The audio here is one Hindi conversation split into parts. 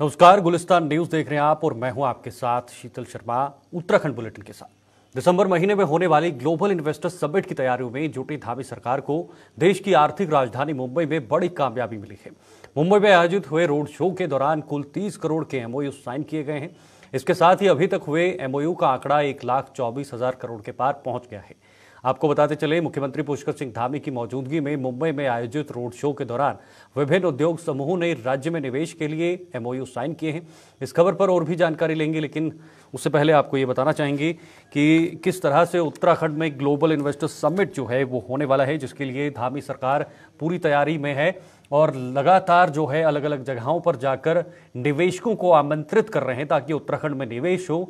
नमस्कार गुलिस्तान न्यूज देख रहे हैं आप और मैं हूं आपके साथ शीतल शर्मा उत्तराखंड बुलेटिन के साथ दिसंबर महीने में होने वाली ग्लोबल इन्वेस्टर्स समिट की तैयारियों में जुटी धामी सरकार को देश की आर्थिक राजधानी मुंबई में बड़ी कामयाबी मिली है मुंबई में आयोजित हुए रोड शो के दौरान कुल तीस करोड़ के एमओयू साइन किए गए हैं इसके साथ ही अभी तक हुए एमओयू का आंकड़ा एक लाख चौबीस हजार करोड़ के पार पहुंच गया है आपको बताते चले मुख्यमंत्री पुष्कर सिंह धामी की मौजूदगी में मुंबई में आयोजित रोड शो के दौरान विभिन्न उद्योग समूहों ने राज्य में निवेश के लिए एमओयू साइन किए हैं इस खबर पर और भी जानकारी लेंगे लेकिन उससे पहले आपको ये बताना चाहेंगे कि किस तरह से उत्तराखंड में ग्लोबल इन्वेस्टर समिट जो है वो होने वाला है जिसके लिए धामी सरकार पूरी तैयारी में है और लगातार जो है अलग अलग जगहों पर जाकर निवेशकों को आमंत्रित कर रहे हैं ताकि उत्तराखंड में निवेश हो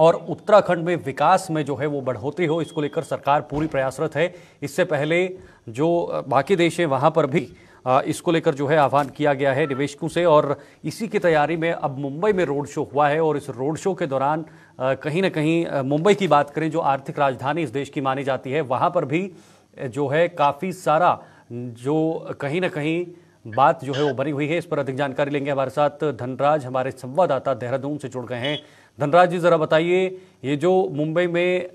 और उत्तराखंड में विकास में जो है वो बढ़ोतरी हो इसको लेकर सरकार पूरी प्रयासरत है इससे पहले जो बाकी देश हैं वहाँ पर भी इसको लेकर जो है आह्वान किया गया है निवेशकों से और इसी की तैयारी में अब मुंबई में रोड शो हुआ है और इस रोड शो के दौरान कहीं ना कहीं मुंबई की बात करें जो आर्थिक राजधानी इस देश की मानी जाती है वहाँ पर भी जो है काफ़ी सारा जो कहीं ना कहीं बात जो है वो बनी हुई है इस पर अधिक जानकारी लेंगे हमारे साथ धनराज हमारे संवाददाता देहरादून से जुड़ गए हैं धनराज जी जरा बताइए ये जो मुंबई में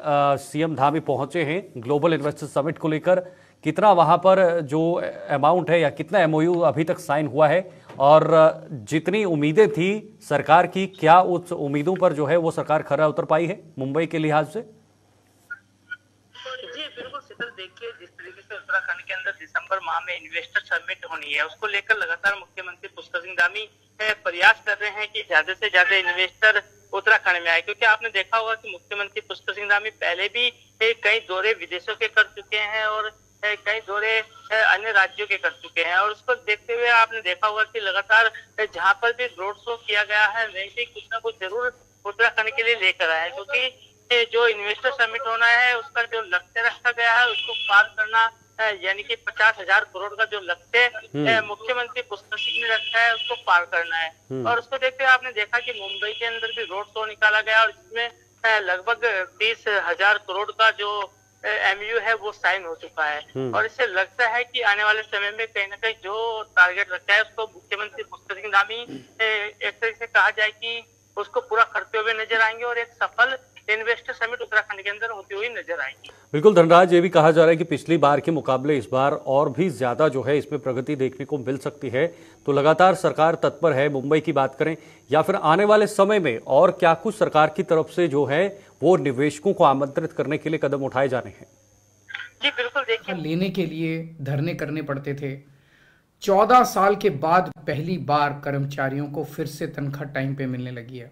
सीएम धामी पहुंचे हैं ग्लोबल इन्वेस्टर समिट को लेकर कितना वहां पर जो अमाउंट है या कितना एमओयू अभी तक साइन हुआ है और जितनी उम्मीदें थी सरकार की क्या उस उम्मीदों पर जो है वो सरकार खरा उतर पाई है मुंबई के लिहाज से देखिए जिस तरीके से उत्तराखंड के अंदर दिसंबर माह में इन्वेस्टर समिट होनी है उसको लेकर लगातार मुख्यमंत्री पुष्कर सिंह धामी प्रयास कर रहे हैं कि ज्यादा से ज्यादा इन्वेस्टर उत्तराखंड में आए क्योंकि आपने देखा होगा कि मुख्यमंत्री पुष्कर सिंह धामी पहले भी कई दौरे विदेशों के कर चुके हैं और कई दौरे अन्य राज्यों के कर चुके हैं और उसको देखते हुए आपने देखा होगा कि लगातार जहां पर भी रोड शो किया गया है वहीं से कुछ ना कुछ जरूर उत्तराखंड के लिए लेकर आए क्योंकि जो इन्वेस्टर समिट होना है उसका जो लक्ष्य रखा गया है उसको पार करना यानी कि पचास हजार करोड़ का जो लक्ष्य हम्म। मुख्यमंत्री पुष्कर सिंह ने रखा है उसको पार करना है हम्म। और उसको देखते हुए आपने देखा कि मुंबई के अंदर भी रोड शो निकाला गया और इसमें लगभग बीस हजार करोड़ का जो एमयू है वो साइन हो चुका है हम्म। और इससे लगता है कि आने वाले समय में कहीं ना कहीं जो टारगेट रखा है उसको मुख्यमंत्री पुष्कर सिंह धामी एक तरीके से कहा जाए कि उसको पूरा करते हुए नजर आएंगे और एक सफल इन्वेस्टर समिट उत्तराखंड के अंदर होती हुई नजर आएंगे बिल्कुल धनराज ये भी कहा जा रहा है कि पिछली बार के मुकाबले इस बार और भी ज़्यादा जो है इसमें प्रगति देखने को मिल सकती है तो लगातार सरकार तत्पर है मुंबई की बात करें या फिर आने वाले समय में और क्या कुछ सरकार की तरफ से जो है वो निवेशकों को आमंत्रित करने के लिए कदम उठाए जाने हैं जी बिल्कुल देखिए लेने के लिए धरने करने पड़ते थे चौदह साल के बाद पहली बार कर्मचारियों को फिर से तनख्वाह टाइम पे मिलने लगी है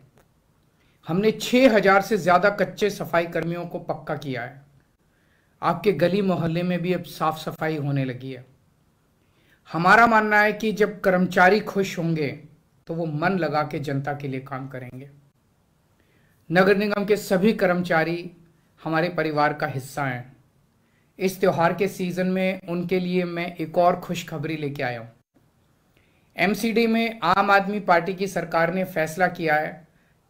हमने छह से ज़्यादा कच्चे सफाई कर्मियों को पक्का किया है आपके गली मोहल्ले में भी अब साफ सफाई होने लगी है हमारा मानना है कि जब कर्मचारी खुश होंगे तो वो मन लगा के जनता के लिए काम करेंगे नगर निगम के सभी कर्मचारी हमारे परिवार का हिस्सा हैं इस त्यौहार के सीज़न में उनके लिए मैं एक और खुशखबरी लेके आया हूँ एम में आम आदमी पार्टी की सरकार ने फैसला किया है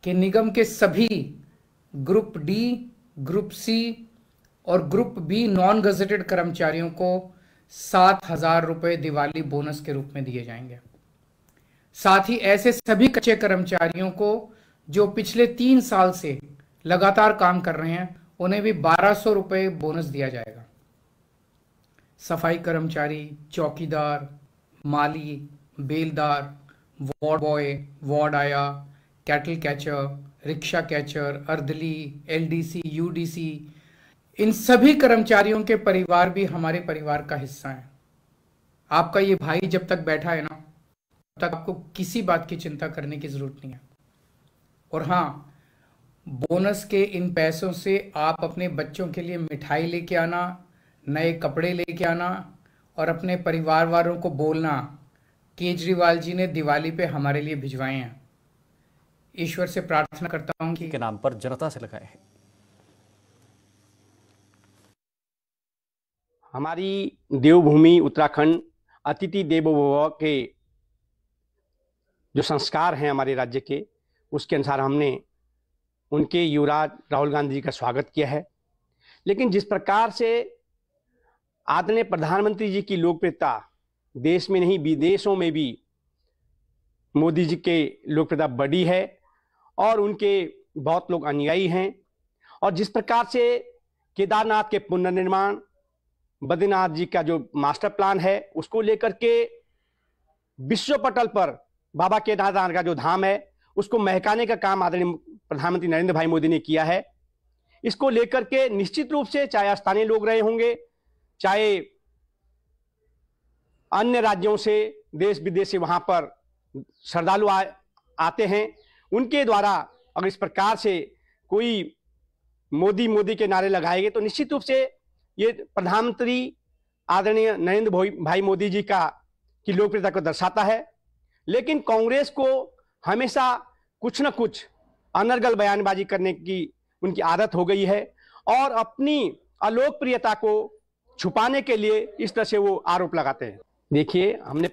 कि निगम के सभी ग्रुप डी ग्रुप सी और ग्रुप बी नॉन गजेटेड कर्मचारियों को सात हजार रुपए दिवाली बोनस के रूप में दिए जाएंगे साथ ही ऐसे सभी कच्चे कर्मचारियों को जो पिछले तीन साल से लगातार काम कर रहे हैं उन्हें भी बारह सौ रुपए बोनस दिया जाएगा सफाई कर्मचारी चौकीदार माली बेलदार वार्ड बॉय वार्ड आया कैटल कैचर रिक्शा कैचर अर्दली एलडीसी यूडीसी इन सभी कर्मचारियों के परिवार भी हमारे परिवार का हिस्सा है आपका ये भाई जब तक बैठा है ना तब तक आपको किसी बात की चिंता करने की ज़रूरत नहीं है और हाँ बोनस के इन पैसों से आप अपने बच्चों के लिए मिठाई लेके आना नए कपड़े लेके आना और अपने परिवार वालों को बोलना केजरीवाल जी ने दिवाली पे हमारे लिए भिजवाए हैं ईश्वर से प्रार्थना करता हूँ कि के नाम पर जनता से लगाए हैं हमारी देवभूमि उत्तराखंड अतिथि देवभव के जो संस्कार हैं हमारे राज्य के उसके अनुसार हमने उनके युवराज राहुल गांधी जी का स्वागत किया है लेकिन जिस प्रकार से आदरणीय प्रधानमंत्री जी की लोकप्रियता देश में नहीं विदेशों में भी मोदी जी के लोकप्रियता बढ़ी है और उनके बहुत लोग अनुयायी हैं और जिस प्रकार से केदारनाथ के पुनर्निर्माण बद्रीनाथ जी का जो मास्टर प्लान है उसको लेकर के विश्व पटल पर बाबा केदारनाथ का जो धाम है उसको महकाने का काम आदरणीय प्रधानमंत्री नरेंद्र भाई मोदी ने किया है इसको लेकर के निश्चित रूप से चाहे स्थानीय लोग रहे होंगे चाहे अन्य राज्यों से देश विदेश से वहां पर श्रद्धालु आते हैं उनके द्वारा अगर इस प्रकार से कोई मोदी मोदी के नारे लगाएंगे तो निश्चित रूप से ये प्रधानमंत्री आदरणीय नरेंद्र भाई मोदी जी का की लोकप्रियता को दर्शाता है लेकिन कांग्रेस को हमेशा कुछ न कुछ अनर्गल बयानबाजी करने की उनकी आदत हो गई है और अपनी अलोकप्रियता को छुपाने के लिए इस तरह से वो आरोप लगाते हैं देखिए हमने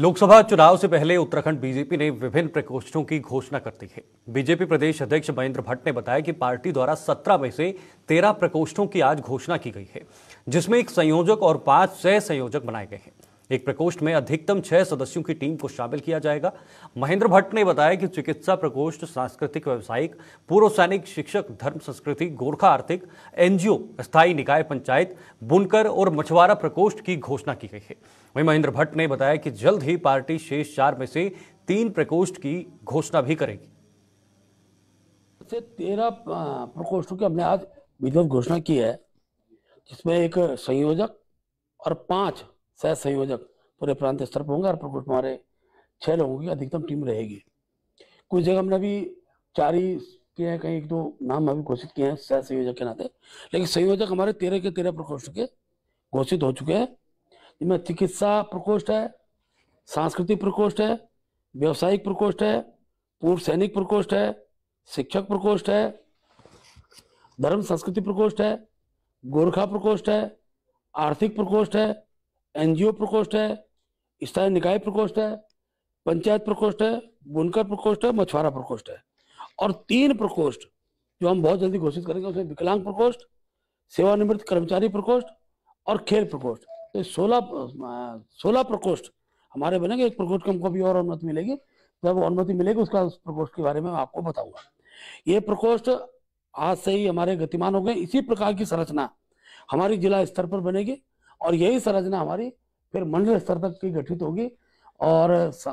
लोकसभा चुनाव से पहले उत्तराखंड बीजेपी ने विभिन्न प्रकोष्ठों की घोषणा कर दी है बीजेपी प्रदेश अध्यक्ष महेंद्र भट्ट ने बताया कि पार्टी द्वारा सत्रह में से तेरह प्रकोष्ठों की आज घोषणा की गई है जिसमें एक संयोजक और पांच सह संयोजक बनाए गए हैं एक प्रकोष्ठ में अधिकतम छह सदस्यों की टीम को शामिल किया जाएगा महेंद्र भट्ट ने बताया कि चिकित्सा प्रकोष्ठ सांस्कृतिक व्यवसायिक पूर्व सैनिक शिक्षक धर्म संस्कृति गोरखा आर्थिक एनजीओ स्थायी निकाय पंचायत बुनकर और मछुआरा प्रकोष्ठ की घोषणा की गई है वहीं महेंद्र भट्ट ने बताया कि जल्द ही पार्टी शेष चार में से तीन प्रकोष्ठ की घोषणा भी करेगी तेरह प्रकोष्ठों की हमने आज विधिवत घोषणा की है जिसमें एक संयोजक और पांच सह संयोजक पूरे प्रांत स्तर पर होंगे और प्रकोष्ठ हमारे छह लोगों की अधिकतम टीम रहेगी कुछ जगह हमने अभी चार ही किए हैं कहीं एक दो नाम अभी घोषित किए हैं सह संयोजक के नाते लेकिन संयोजक हमारे तेरह के तेरह प्रकोष्ठ के घोषित हो चुके हैं जिनमें चिकित्सा प्रकोष्ठ है सांस्कृतिक प्रकोष्ठ है व्यवसायिक प्रकोष्ठ है पूर्व सैनिक प्रकोष्ठ है शिक्षक प्रकोष्ठ है धर्म संस्कृति प्रकोष्ठ है गोरखा प्रकोष्ठ है आर्थिक प्रकोष्ठ है एनजीओ प्रकोष्ठ है स्थानीय निकाय प्रकोष्ठ है पंचायत प्रकोष्ठ है बुनकर प्रकोष्ठ है मछुआरा प्रकोष्ठ है और तीन प्रकोष्ठ जो हम बहुत जल्दी घोषित करेंगे उसमें विकलांग प्रकोष्ठ सेवानिवृत्त कर्मचारी प्रकोष्ठ और खेल प्रकोष्ठ तो सोलह सोलह प्रकोष्ठ हमारे बनेंगे एक प्रकोष्ठ हमको भी और अनुमति मिलेगी जब अनुमति मिलेगी उसका उस प्रकोष्ठ के बारे में आपको बताऊंगा ये प्रकोष्ठ आज से ही हमारे गतिमान हो गए इसी प्रकार की संरचना हमारी जिला स्तर पर बनेगी और यही संरचना हमारी फिर मंडल स्तर तक की गठित होगी और